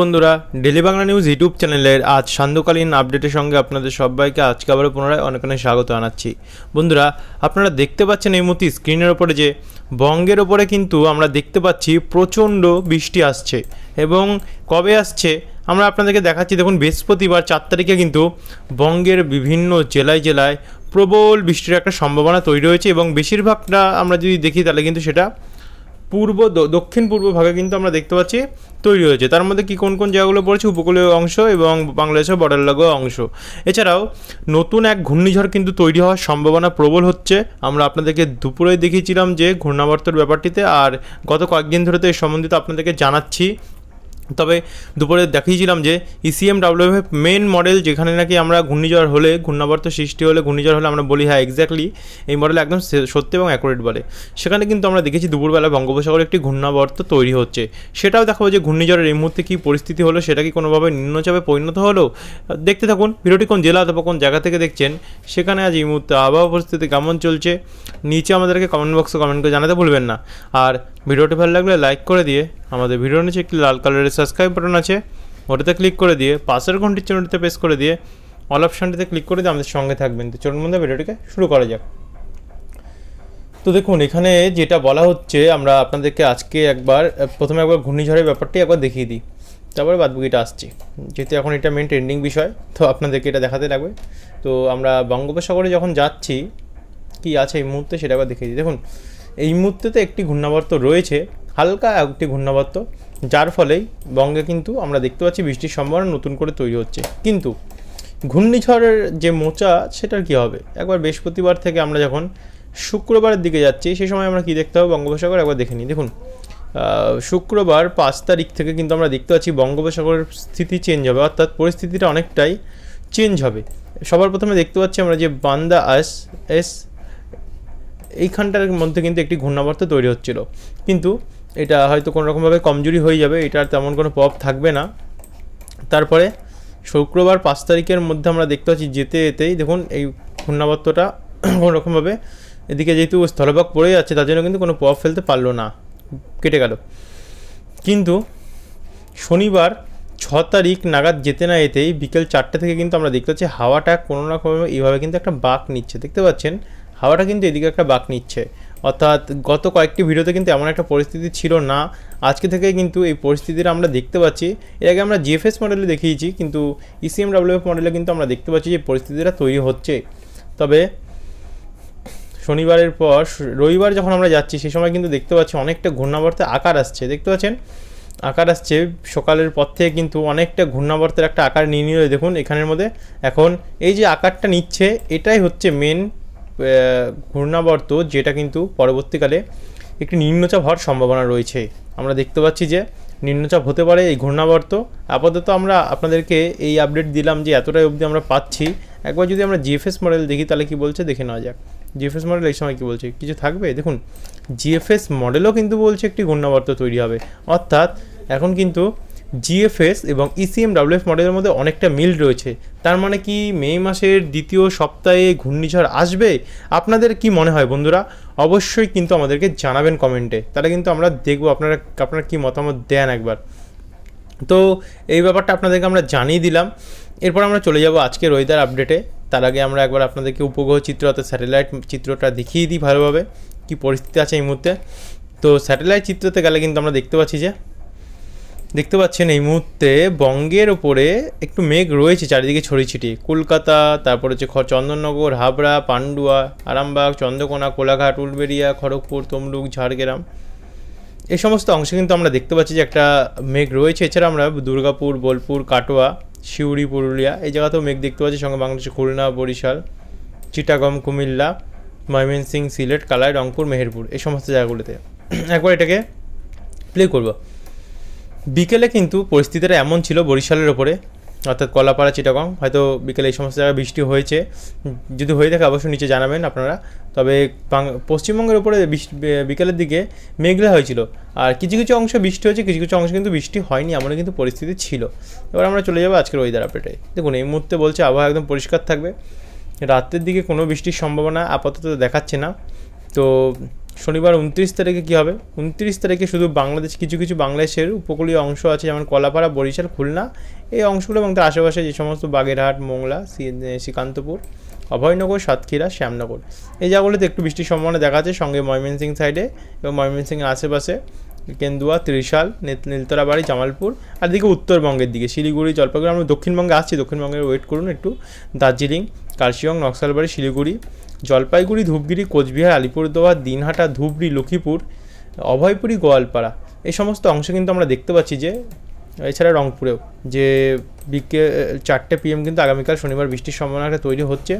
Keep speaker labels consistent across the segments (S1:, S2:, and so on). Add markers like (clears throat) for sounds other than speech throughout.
S1: বন্ধুরা daily Bangla News YouTube চ্যানেলের আজ সান্ধ্যকালীন আপডেটের সঙ্গে আপনাদের সবাইকে আজকে আবারও পুনরায় অনেক অনেক স্বাগত জানাচ্ছি বন্ধুরা আপনারা দেখতে পাচ্ছেন এই মুহূর্তে স্ক্রিনের ওপরে যে বঙ্গের ওপরে কিন্তু আমরা দেখতে পাচ্ছি প্রচণ্ড বৃষ্টি আসছে এবং কবে আসছে আমরা আপনাদেরকে দেখাচ্ছি দেখুন বৃহস্পতিবার চার তারিখে কিন্তু বঙ্গের বিভিন্ন জেলায় জেলায় প্রবল বৃষ্টির একটা সম্ভাবনা তৈরি হয়েছে এবং বেশিরভাগটা আমরা যদি দেখি তাহলে কিন্তু সেটা পূর্ব দক্ষিণ পূর্ব ভাগে কিন্তু আমরা দেখতে পাচ্ছি তৈরি হয়েছে তার মধ্যে কি কোন কোন জায়গাগুলো পড়েছে উপকূলীয় অংশ এবং বাংলাদেশের বর্ডার লাগোয়া অংশ এছাড়াও নতুন এক ঘূর্ণিঝড় কিন্তু তৈরি হওয়ার সম্ভাবনা প্রবল হচ্ছে আমরা আপনাদেরকে দুপুরে দেখিয়েছিলাম যে ঘূর্ণাবর্তর ব্যাপারটিতে আর গত কয়েকদিন ধরে তো এই সম্বন্ধিত আপনাদেরকে জানাচ্ছি তবে দুপুরে দেখিয়েছিলাম যে ইসিএম ডাব্লিউএফ মেন মডেল যেখানে নাকি আমরা ঘূর্ণিঝড় হলে ঘূর্ণাবর্ত সৃষ্টি হলে ঘূর্ণিঝড় হলে আমরা বলি হ্যাঁ এক্স্যাক্টলি এই মডেল একদম সত্যি এবং অ্যাকুরেট বলে সেখানে কিন্তু আমরা দেখেছি দুপুরবেলা বঙ্গোপসাগরে একটি ঘূর্ণাবর্ত তৈরি হচ্ছে সেটাও দেখাবো যে ঘূর্ণিঝড়ের এই মুহূর্তে কী পরিস্থিতি হলো সেটা কি কোনোভাবে নিম্নচাপে পরিণত হলো দেখতে থাকুন ভিডিওটি কোন জেলা অথবা কোন জায়গা থেকে দেখছেন সেখানে আজ এই মুহূর্তে আবহাওয়া পরিস্থিতি কেমন চলছে নিচে আমাদেরকে কমেন্ট বক্সে কমেন্ট করে জানাতে ভুলবেন না আর ভিডিওটি ভালো লাগলে লাইক করে দিয়ে আমাদের ভিডিওর নিচে একটি লাল কালারের সাবস্ক্রাইব বাটন আছে ওটাতে ক্লিক করে দিয়ে পাশের ঘন্টির চ্যানেলটিতে প্রেস করে দিয়ে অল অপশানটিতে ক্লিক করে দিয়ে আমাদের সঙ্গে থাকবেন তো চলুন মধ্যে ভিডিওটিকে শুরু করা যাক তো দেখুন এখানে যেটা বলা হচ্ছে আমরা আপনাদেরকে আজকে একবার প্রথমে একবার ঘূর্ণিঝড়ের ব্যাপারটি একবার দেখিয়ে দিই তারপরে বাদবুকিটা আসছি যেহেতু এখন এটা মেন ট্রেন্ডিং বিষয় তো আপনাদেরকে এটা দেখাতে লাগবে তো আমরা বঙ্গোপসাগরে যখন যাচ্ছি কি আছে এই মুহূর্তে সেটা একবার দেখিয়ে দিই দেখুন এই মুহূর্তে একটি ঘূর্ণাবর্ত রয়েছে হালকা একটি ঘূর্ণাবর্ত যার ফলেই বঙ্গে কিন্তু আমরা দেখতে পাচ্ছি বৃষ্টির সম্ভাবনা নতুন করে তৈরি হচ্ছে কিন্তু ঘূর্ণিঝড়ের যে মোচা সেটার কি হবে একবার বৃহস্পতিবার থেকে আমরা যখন শুক্রবারের দিকে যাচ্ছি সে সময় আমরা কি দেখতে হবে বঙ্গোপসাগর একবার দেখে নিই দেখুন শুক্রবার পাঁচ তারিখ থেকে কিন্তু আমরা দেখতে পাচ্ছি বঙ্গোপসাগরের স্থিতি চেঞ্জ হবে অর্থাৎ পরিস্থিতিটা অনেকটাই চেঞ্জ হবে সবার প্রথমে দেখতে পাচ্ছি আমরা যে বান্দা আস এস এইখানটার মধ্যে কিন্তু একটি ঘূর্ণাবর্ত তৈরি হচ্ছিল কিন্তু এটা হয়তো কোনোরকমভাবে কমজোরি হয়ে যাবে এটার তেমন কোনো প্রভাব থাকবে না তারপরে শুক্রবার পাঁচ তারিখের মধ্যে আমরা দেখতে পাচ্ছি যেতে যেতেই দেখুন এই ঘূর্ণাবর্তটা (clears throat) কোনোরকমভাবে এদিকে যেহেতু স্থলভাগ পড়ে যাচ্ছে তার জন্য কিন্তু কোনো প্রভাব ফেলতে পারলো না কেটে গেল কিন্তু শনিবার ছ তারিখ নাগাদ যেতে না এতেই বিকেল চারটে থেকে কিন্তু আমরা দেখতে পাচ্ছি হাওয়াটা কোনো না কোনো এইভাবে কিন্তু একটা বাঁক নিচ্ছে দেখতে পাচ্ছেন হাওয়াটা কিন্তু এদিকে একটা বাক নিচ্ছে অর্থাৎ গত কয়েকটি ভিডিওতে কিন্তু এমন একটা পরিস্থিতি ছিল না আজকে থেকে কিন্তু এই পরিস্থিতিটা আমরা দেখতে পাচ্ছি এর আগে আমরা জিএফএস মডেলে দেখিয়েছি কিন্তু ইসিএমডাব্লিউএফ e মডেলে কিন্তু আমরা দেখতে পাচ্ছি যে পরিস্থিতিটা তৈরি হচ্ছে তবে শনিবারের পর রবিবার যখন আমরা যাচ্ছি সেই সময় কিন্তু দেখতে পাচ্ছি অনেকটা ঘূর্ণাবর্তে আকার আসছে দেখতে পাচ্ছেন আকার আসছে সকালের পর থেকে কিন্তু অনেকটা ঘূর্ণাবর্তের একটা আকার নিয়ে নিয়ে দেখুন এখানের মধ্যে এখন এই যে আকারটা নিচ্ছে এটাই হচ্ছে মেন ঘূর্ণাবর্ত যেটা কিন্তু পরবর্তীকালে একটি নিম্নচাপ হওয়ার সম্ভাবনা রয়েছে আমরা দেখতে পাচ্ছি যে নিম্নচাপ হতে পারে এই ঘূর্ণাবর্ত আপাতত আমরা আপনাদেরকে এই আপডেট দিলাম যে এতটাই অবধি আমরা পাচ্ছি একবার যদি আমরা জিএফএস মডেল দেখি তাহলে কি বলছে দেখে নেওয়া যাক জিএফএস মডেল এই সময় কি বলছে কিছু থাকবে দেখুন জিএফএস মডেলও কিন্তু বলছে একটি ঘূর্ণাবর্ত তৈরি হবে অর্থাৎ এখন কিন্তু জিএফএস এবং ইসিএম ডাব্লুএফ মডেলের মধ্যে অনেকটা মিল রয়েছে তার মানে কি মে মাসের দ্বিতীয় সপ্তাহে ঘূর্ণিঝড় আসবে আপনাদের কি মনে হয় বন্ধুরা অবশ্যই কিন্তু আমাদেরকে জানাবেন কমেন্টে তাহলে কিন্তু আমরা দেখব আপনারা আপনারা কি মতামত দেন একবার তো এই ব্যাপারটা আপনাদেরকে আমরা জানিয়ে দিলাম এরপর আমরা চলে যাব আজকের ওয়েদার আপডেটে তার আগে আমরা একবার আপনাদেরকে উপগ্রহ চিত্র অর্থাৎ স্যাটেলাইট চিত্রটা দেখিয়ে দিই ভালোভাবে কি পরিস্থিতি আছে এই মুহূর্তে তো স্যাটেলাইট চিত্রতে গেলে কিন্তু আমরা দেখতে পাচ্ছি যে দেখতে পাচ্ছেন এই মুহূর্তে বঙ্গের ওপরে একটু মেঘ রয়েছে চারিদিকে ছড়িয়ে কলকাতা তারপর হচ্ছে চন্দননগর হাবড়া পান্ডুয়া আরামবাগ চন্দ্রকোনা কোলাঘাট উলবেড়িয়া খড়গপুর তমলুক ঝাড়গ্রাম এই সমস্ত অংশে কিন্তু আমরা দেখতে পাচ্ছি যে একটা মেঘ রয়েছে এছাড়া আমরা দুর্গাপুর বোলপুর কাটোয়া শিউড়ি পুরুলিয়া এই জায়গাতেও মেঘ দেখতে পাচ্ছি সঙ্গে বাংলাদেশে খুলনা বরিশাল চিটাগম কুমিল্লা ময়মনসিং সিলেট কালাই রংপুর মেহেরপুর এই সমস্ত জায়গাগুলোতে (clears throat) একবার এটাকে প্লে করবো বিকেলে কিন্তু পরিস্থিতিটা এমন ছিল বরিশালের ওপরে অর্থাৎ কলাপাড়া চিটাগং হয়তো বিকেলে এই সমস্ত জায়গায় বৃষ্টি হয়েছে যদি হয়ে থাকে অবশ্যই নিচে জানাবেন আপনারা তবে পশ্চিমবঙ্গের উপরে বিকেলের দিকে মেঘলা হয়েছিল আর কিছু কিছু অংশ বৃষ্টি হয়েছে কিছু কিছু অংশ কিন্তু বৃষ্টি হয়নি এমনই কিন্তু পরিস্থিতি ছিল এবার আমরা চলে যাবো আজকের ওয়েদার আপডেটে দেখুন এই মুহূর্তে বলছে আবহাওয়া একদম পরিষ্কার থাকবে রাতের দিকে কোনো বৃষ্টির সম্ভাবনা আপাতত দেখাচ্ছে না তো শনিবার উনত্রিশ তারিখে কী হবে উনত্রিশ তারিখে শুধু বাংলাদেশ কিছু কিছু বাংলাদেশের উপকূলীয় অংশ আছে যেমন কলাপাড়া বরিশাল খুলনা এই অংশগুলো এবং তার আশেপাশে যে সমস্ত বাগেরহাট মোংলা শ্রীকান্তপুর অভয়নগর সাতক্ষীরা শ্যামনগর এই জায়গাগুলোতে একটু বৃষ্টির সম্ভাবনা দেখা যাচ্ছে সঙ্গে ময়মনসিংহ সাইডে এবং ময়মনসিংয়ের আশেপাশে কেন্দুয়া ত্রিশাল নীলতলাবাড়ি জামালপুর আর দিকে উত্তরবঙ্গের দিকে শিলিগুড়ি জলপাইগুড়ি আমরা দক্ষিণবঙ্গে আসছি দক্ষিণবঙ্গে ওয়েট করুন একটু দার্জিলিং কার্শিয়ং নকশালবাড়ি শিলিগুড়ি জলপাইগুড়ি ধূপগিরি কোচবিহার আলিপুরদুয়ার দিনহাটা ধুবড়ি লক্ষ্মীপুর অভয়পুরি গোয়ালপাড়া এই সমস্ত অংশে কিন্তু আমরা দেখতে পাচ্ছি যে এছাড়া রংপুরেও যে বিকে চারটে পিএম কিন্তু আগামীকাল শনিবার বৃষ্টির সম্ভাবনাটা তৈরি হচ্ছে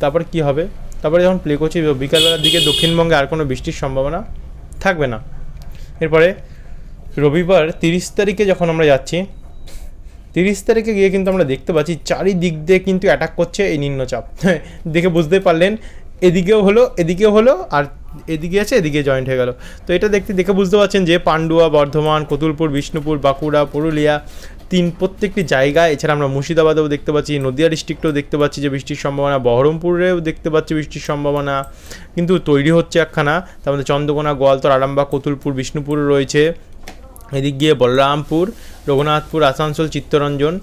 S1: তারপর কি হবে তারপরে যখন প্লে করছি বিকালবেলার দিকে দক্ষিণবঙ্গে আর কোনো বৃষ্টির সম্ভাবনা থাকবে না এরপরে রবিবার তিরিশ তারিখে যখন আমরা যাচ্ছি তিরিশ তারিখে গিয়ে কিন্তু আমরা দেখতে পাচ্ছি চারিদিক দিয়ে কিন্তু অ্যাটাক করছে এই নিম্নচাপ (laughs) দেখে বুঝতে পারলেন এদিকেও হলো এদিকেও হলো আর এদিকে আছে এদিকে জয়েন্ট হয়ে গেল তো এটা দেখতে দেখে বুঝতে পারছেন যে পান্ডুয়া বর্ধমান কতুলপুর বিষ্ণুপুর বাঁকুড়া পুরুলিয়া তিন প্রত্যেকটি জায়গায় এছাড়া আমরা মুর্শিদাবাদেও দেখতে পাচ্ছি নদিয়া ডিস্ট্রিক্টেও দেখতে পাচ্ছি যে বৃষ্টির সম্ভাবনা বহরমপুরেও দেখতে পাচ্ছি বৃষ্টির সম্ভাবনা কিন্তু তৈরি হচ্ছে একখানা তার মধ্যে চন্দ্রকোনা গোয়ালতর আরাম্বা কতুলপুর বিষ্ণুপুর রয়েছে এদিক গিয়ে বলরামপুর রঘুনাথপুর আসানসোল চিত্তরঞ্জন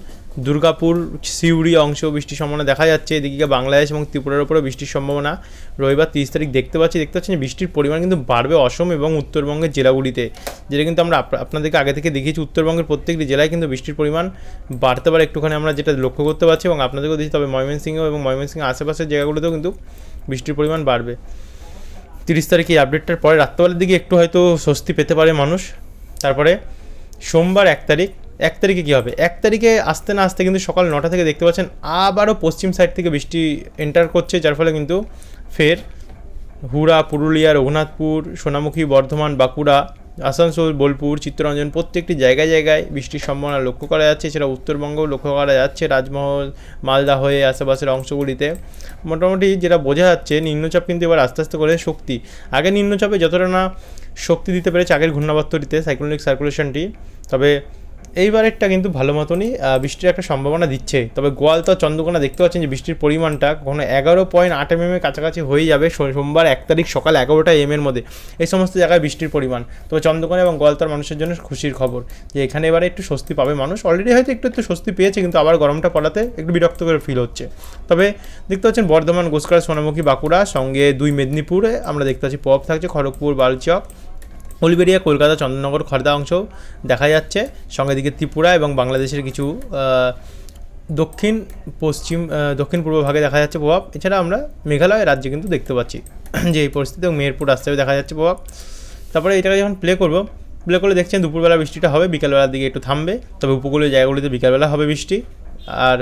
S1: দুর্গাপুর সিউড়ি অংশ বৃষ্টির সম্ভাবনা দেখা যাচ্ছে এদিকে বাংলাদেশ এবং ত্রিপুরার উপরে বৃষ্টির সম্ভাবনা রবিবার তিরিশ তারিখ দেখতে পাচ্ছি দেখতে পাচ্ছেন বৃষ্টির পরিমাণ কিন্তু বাড়বে অসম এবং উত্তরবঙ্গের জেলাগুলিতে যেটা কিন্তু আমরা আপনাদেরকে আগে থেকে দেখিয়েছি উত্তরবঙ্গের প্রত্যেকটি জেলায় কিন্তু বৃষ্টির পরিমাণ বাড়তে পারে একটুখানি আমরা যেটা লক্ষ্য করতে পারছি এবং আপনাদেরকেও দিচ্ছি তবে ময়মনসিংহ এবং ময়মনসিংহ আশেপাশের জায়গাগুলোতেও কিন্তু বৃষ্টির পরিমাণ বাড়বে তিরিশ তারিখে এই আপডেটটার পরে রাত্রবেলার দিকে একটু হয়তো স্বস্তি পেতে পারে মানুষ তারপরে সোমবার এক তারিখ এক তারিখে কী হবে এক তারিখে আসতে না আসতে কিন্তু সকাল নটা থেকে দেখতে পাচ্ছেন আবারও পশ্চিম সাইড থেকে বৃষ্টি এন্টার করছে যার ফলে কিন্তু ফের হুড়া পুরুলিয়া রঘুনাথপুর সোনামুখী বর্ধমান বাঁকুড়া আসানসোল বোলপুর চিত্তরঞ্জন প্রত্যেকটি জায়গায় জায়গায় বৃষ্টির সম্ভাবনা লক্ষ্য করা যাচ্ছে সেটা উত্তরবঙ্গও লক্ষ্য করা যাচ্ছে রাজমহল মালদা হয়ে আশেপাশের অংশগুলিতে মোটামুটি যেটা বোঝা যাচ্ছে নিম্নচাপ কিন্তু এবার আস্তে আস্তে করে শক্তি আগে নিম্নচাপে যতটা না শক্তি দিতে পেরেছে আগের ঘূর্ণাবর্তটিতে সাইক্লোনিক সার্কুলেশনটি তবে এইবারেরটা কিন্তু ভালো মতনই বৃষ্টির একটা সম্ভাবনা দিচ্ছে তবে গোয়ালতা চন্দ্রকোনা দেখতে পাচ্ছেন যে বৃষ্টির পরিমাণটা কখনো এগারো পয়েন্ট আট এম কাছাকাছি হয়ে যাবে সোমবার এক তারিখ সকাল এগারোটা এম এর মধ্যে এই সমস্ত জায়গায় বৃষ্টির পরিমাণ তবে চন্দ্রকোনা এবং গোয়ালতার মানুষের জন্য খুশির খবর যে এখানে এবারে একটু স্বস্তি পাবে মানুষ অলরেডি হয়তো একটু একটু স্বস্তি পেয়েছে কিন্তু আবার গরমটা পড়াতে একটু বিরক্ত করে ফিল হচ্ছে তবে দেখতে পাচ্ছেন বর্ধমান গোসকার সোনামুখী বাঁকুড়া সঙ্গে দুই মেদিনীপুরে আমরা দেখতে পাচ্ছি প্রভাব থাকছে খড়গপুর বালচক উলবেড়িয়া কলকাতা চন্দননগর খর্দা অংশ দেখা যাচ্ছে সঙ্গে দিকে ত্রিপুরা এবং বাংলাদেশের কিছু দক্ষিণ পশ্চিম দক্ষিণ পূর্ব ভাগে দেখা যাচ্ছে প্রভাব এছাড়া আমরা মেঘালয় রাজ্যে কিন্তু দেখতে পাচ্ছি যে এই পরিস্থিতি এবং মেহেরপুর রাস্তায় দেখা যাচ্ছে প্রভাব তারপরে এটাকে যখন প্লে করব প্লে করলে দেখছেন দুপুরবেলা বৃষ্টিটা হবে বিকালবেলার দিকে একটু থামবে তবে উপকূলীয় জায়গাগুলিতে বিকালবেলা হবে বৃষ্টি আর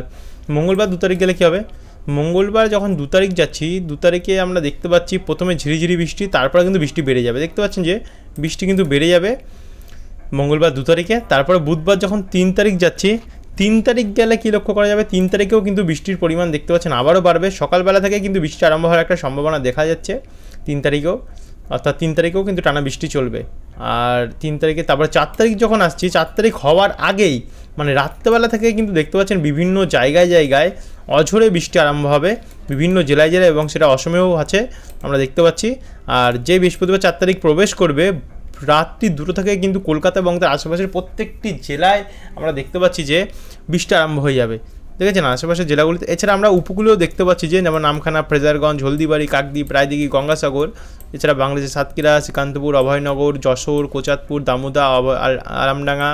S1: মঙ্গলবার দু তারিখ গেলে কী হবে মঙ্গলবার যখন দু তারিখ যাচ্ছি দু তারিখে আমরা দেখতে পাচ্ছি প্রথমে ঝিরিঝিরি বৃষ্টি তারপরে কিন্তু বৃষ্টি বেড়ে যাবে দেখতে পাচ্ছেন যে বৃষ্টি কিন্তু বেড়ে যাবে মঙ্গলবার দু তারিখে তারপরে বুধবার যখন তিন তারিখ যাচ্ছি তিন তারিখ গেলে কী লক্ষ্য করা যাবে তিন তারিখেও কিন্তু বৃষ্টির পরিমাণ দেখতে পাচ্ছেন আবারও বাড়বে সকালবেলা থেকে কিন্তু বৃষ্টি আরম্ভ হওয়ার একটা সম্ভাবনা দেখা যাচ্ছে তিন তারিখেও অর্থাৎ তিন তারিখেও কিন্তু টানা বৃষ্টি চলবে আর তিন তারিখে তারপরে চার তারিখ যখন আসছি চার তারিখ হওয়ার আগেই মানে রাত্রেবেলা থেকে কিন্তু দেখতে পাচ্ছেন বিভিন্ন জায়গায় জায়গায় অঝোরে বৃষ্টি আরম্ভ হবে বিভিন্ন জেলায় জেলায় এবং সেটা অসমেও আছে আমরা দেখতে পাচ্ছি আর যে বৃহস্পতিবার চার তারিখ প্রবেশ করবে রাত্রি দুটো থেকে কিন্তু কলকাতা এবং তার আশেপাশের প্রত্যেকটি জেলায় আমরা দেখতে পাচ্ছি যে বৃষ্টি আরম্ভ হয়ে যাবে দেখেছেন আশেপাশের জেলাগুলিতে এছাড়া আমরা উপকূলেও দেখতে পাচ্ছি যে যেমন নামখানা ফ্রেজারগঞ্জ হলদিবাড়ি কাকদ্বীপ রায়দিঘি গঙ্গাসাগর এছাড়া বাংলাদেশের সাতক্ষীরা শ্রীকান্তপুর অভয়নগর যশোর কোচাতপুর দামোদা আরামডাঙ্গা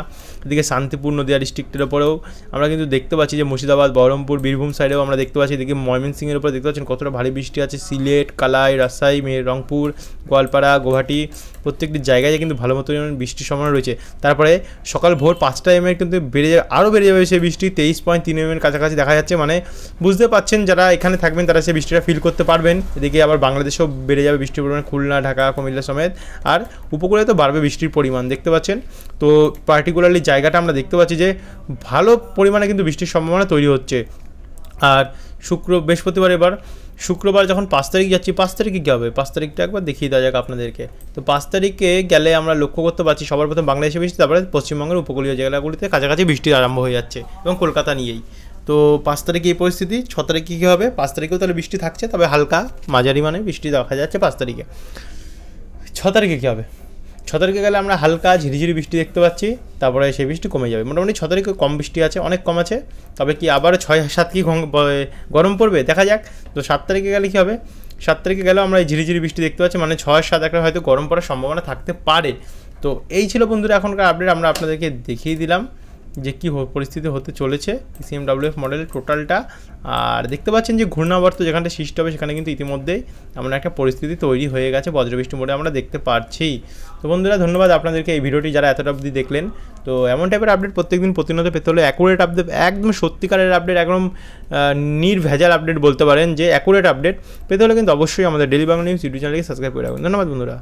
S1: এদিকে শান্তিপুর নদীয়া ডিস্ট্রিক্টের ওপরেও আমরা কিন্তু দেখতে পাচ্ছি যে মুর্শিদাবাদ বহরমপুর বীরভূম সাইডেও আমরা দেখতে পাচ্ছি এদিকে ময়মনসিংহের উপরে দেখতে পাচ্ছেন কতটা ভারী বৃষ্টি আছে সিলেট কালাই রাজশাহী রংপুর গোয়ালপাড়া গুয়াহাটি প্রত্যেকটি জায়গায় কিন্তু ভালো মতো বৃষ্টির সম্ভাবনা রয়েছে তারপরে সকাল ভোর পাঁচটা এমএর কিন্তু বেড়ে যাবে আরও বেড়ে যাবে সেই বৃষ্টি তেইশ পয়েন্ট তিন এমএর কাছাকাছি দেখা যাচ্ছে মানে বুঝতে পাচ্ছেন যারা এখানে থাকবেন তারা সেই বৃষ্টিটা ফিল করতে পারবেন এদিকে আবার বাংলাদেশেও বেড়ে যাবে বৃষ্টির পরিমাণ খুলনা ঢাকা কুমিল্লা সমেত আর উপকূলে তো বাড়বে বৃষ্টির পরিমাণ দেখতে পাচ্ছেন তো পার্টিকুলারলি জায়গাটা আমরা দেখতে পাচ্ছি যে ভালো পরিমাণে কিন্তু বৃষ্টির সম্ভাবনা তৈরি হচ্ছে আর শুক্র বৃহস্পতিবার এবার শুক্রবার যখন পাঁচ তারিখ যাচ্ছি পাঁচ তারিখে কী হবে পাঁচ তারিখটা একবার দেখিয়ে দেওয়া যাক আপনাদেরকে তো পাঁচ তারিখে গেলে আমরা লক্ষ্য করতে পারছি সবার প্রথম বাংলাদেশে বৃষ্টি তারপরে পশ্চিমবঙ্গের উপকূলীয় জায়গাগুলিতে কাছাকাছি বৃষ্টি আরম্ভ হয়ে যাচ্ছে এবং কলকাতা নিয়েই তো পাঁচ তারিখে এই পরিস্থিতি ছ তারিখে কী হবে পাঁচ তারিখেও তাহলে বৃষ্টি থাকছে তবে হালকা মাঝারি মানে বৃষ্টি দেখা যাচ্ছে পাঁচ তারিখে ছ তারিখে কী হবে ছ তারিখে গেলে আমরা হালকা ঝিরিঝিরি বৃষ্টি দেখতে পাচ্ছি তারপরে সেই বৃষ্টি কমে যাবে মোটামুটি ছ তারিখে কম বৃষ্টি আছে অনেক কম আছে তবে কি আবার ছয় সাত কি গরম পড়বে দেখা যাক তো সাত তারিখে গেলে কী হবে সাত তারিখে গেলেও আমরা এই ঝিরিঝিরি বৃষ্টি দেখতে পাচ্ছি মানে ছয় সাত একটা হয়তো গরম পড়ার সম্ভাবনা থাকতে পারে তো এই ছিল বন্ধুরা এখনকার আপডেট আমরা আপনাদেরকে দেখিয়ে দিলাম যে কী পরিস্থিতি হতে চলেছে সিএমডাব্লিউএফ মডেলের টোটালটা আর দেখতে পাচ্ছেন যে ঘূর্ণাবর্ত যেখানটা সৃষ্টি হবে সেখানে কিন্তু ইতিমধ্যেই এমন একটা পরিস্থিতি তৈরি হয়ে গেছে বজ্রবৃষ্টি মোড়ে আমরা দেখতে পাচ্ছি তো বন্ধুরা ধন্যবাদ আপনাদেরকে এই ভিডিওটি যারা এতটা অবধি দেখলেন তো এমন টাইপের আপডেট প্রত্যেকদিন প্রতিনিয়ত পেতে হলে অ্যাকুরেট আপডেট একদম সত্যিকারের আপডেট একদম নির্ভেজাল আপডেট বলতে পারেন যে অ্যাকুরেট আপডেট পেতে হলে কিন্তু অবশ্যই আমাদের ডেলি বাংলা নিউজ ইউটিউব চ্যানেলকে সাবস্ক্রাইব করে রাখুন ধন্যবাদ বন্ধুরা